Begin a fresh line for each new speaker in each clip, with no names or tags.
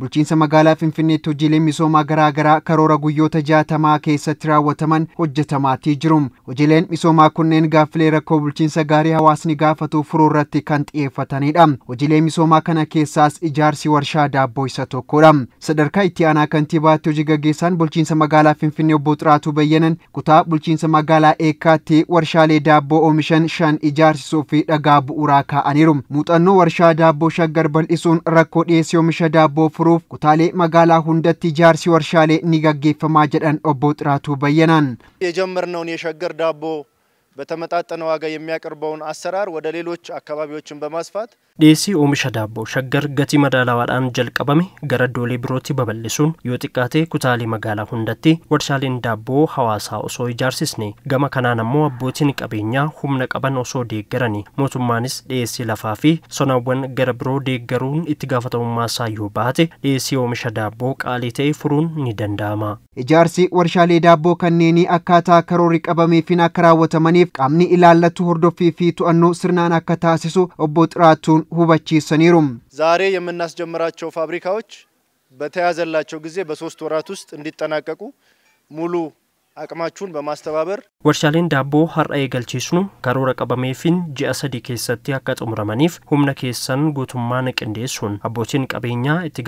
Bulchiinsa magaalaa Finfinneetti hojiileen misoomaa garaa garaa karoora guyyoota jaatamaa keessatti raawwataman hojjetamaatii jiru. Hojiileen misoomaa kunneen gaaffilee rakkoo bulchiinsa gaarii hawaasni gaafatu furuu irratti kan xiyyeeffatanidha. Hojiilee misoomaa kana keessaas ijaarsi warshaa daabboo isa tokkodha. Sadarkaa itti aanaa kantiibaatti hojii gaggeessan bulchiinsa magaalaa Finfinnee obbo Xiraatuu Bayyanan kutaa bulchiinsa magaalaa Eekkaatti warshaalee daabboo oomishan shan ijaarsisuu fi dhagaa bu'uuraa kaa'aniiru. Muuxannoo warshaa daabboo shaggar bal'isuun rakkoo dhiyeessii oomisha daabboo furuu xumuruuf kutaalee magaalaa hundatti ijaarsi warshaalee ni gaggeeffamaa jedhan obbo Xiraatuu
Bayyanaan
የጀመርነውን የሸገር ዳቦ በተመጣጠነ ዋጋ የሚያቀርበውን አሰራር ወደ ሌሎች አካባቢዎችን በማስፋት
ዴሲ ኦምሸ ዳቦ ሸገር ገቲ መዳላዋዳን ጀልቀበሜ ገረዶሌ ብሮቲ በበልሱን የጥቃቴ ኩታሌ መጋላ ሁንደቲ ወርሻሌን ዳቦ ሐዋሳ ኦሶ ይጃርሲስኔ ገመ ከናነሞ አቦቲን ቀቤኛ ሁምነ ቀበን ኦሶ ዴገረኒ ሞቱማንስ ዴሲ ለፋፊ ሶናወን ገረብሮ ዴገሩን ኢትጋፈተው ማሳዩ ባቴ ዴሲ ኦምሸ ዳቦ ቃሊቴ ፍሩን ኒደንዳማ
ኢጃርሲ ወርሻሌ ዳቦ ከኔኒ አካታ ከሮሪ ቀበሜ ፊና ከራወተመኒ ta'aniif qaamni ilaallatu hordofii fi to'annoo ስርናን akka ታሲሱ ኦቦ ጥራቱን ሁበቺሰኒሩም
ዛሬ የምናስጀምራቸው ፋብሪካዎች በተያዘላቸው ጊዜ በሶስት ወራት ውስጥ እንዲጠናቀቁ ሙሉ አቅማችሁን በማስተባበር
ወርሻሌን ዳቦ ሀርአ የገልቼስኑ ከሮረ ቀበሜፊን ጂአሰዲ ኬሰቲ አካ ጡምረመኒፍ ሁምነ ኬሰን ጉቱማ ንቅንዴሱን አቦቲን ቀቤኛ እቲ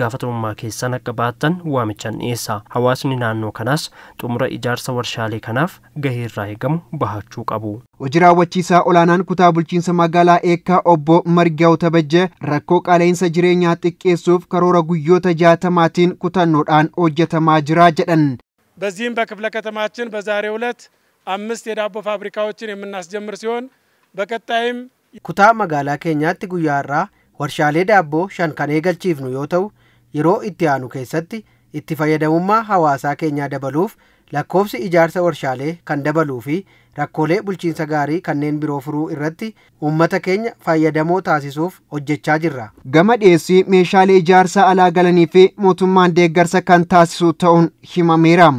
ኬሰን አቀባተን ዋምቸን ኤሳ ሀዋስኒ ናኖ ከናስ ጡምረ ኢጃርሰ ወርሻሌ ከናፍ ገሄራ የገሙ ባሃቹ ቀቡ
ወጅራ ወቺሳ ኦላናን ኩታ ቡልቺንሰ ማጋላ ኤካ ኦቦ መርጊያው ተበጀ ረኮ ቃለይንሰ ጅሬኛ ጥቄሱፍ ከሮረ ጉዮ ተጃተማቲን ኩተኖዳን ኦጀተማ ጅራ ጀደን
በዚህም በክፍለ ከተማችን በዛሬው ዕለት አምስት የዳቦ ፋብሪካዎችን የምናስጀምር ሲሆን በቀጣይም ኩታ መጋላ ኬኛት ጉያራ ወርሻሌ ዳቦ ሸንከኔ ገልቺፍኑ የውተው የሮ ኢትያኑ ኬሰት ኢቲ ፈየደሙማ ሐዋሳ ኬኛ ደበሉፍ ለኮብሲ ኢጃርሰ ወርሻሌ ከን ረኮሌ ቡልቺንሰ ጋሪ ከኔን ቢሮ ፍሩ ኢረቲ ኡመተ ኬኛ ፈየደሞ ታሲሱፍ ኦጀቻ ጅራ
ገመ ዴሲ ሜሻሌ ኢጃርሰ
አላገለኒፊ ሞቱማን ዴገርሰ ከን ታሲሱ ተውን ሂመሜራም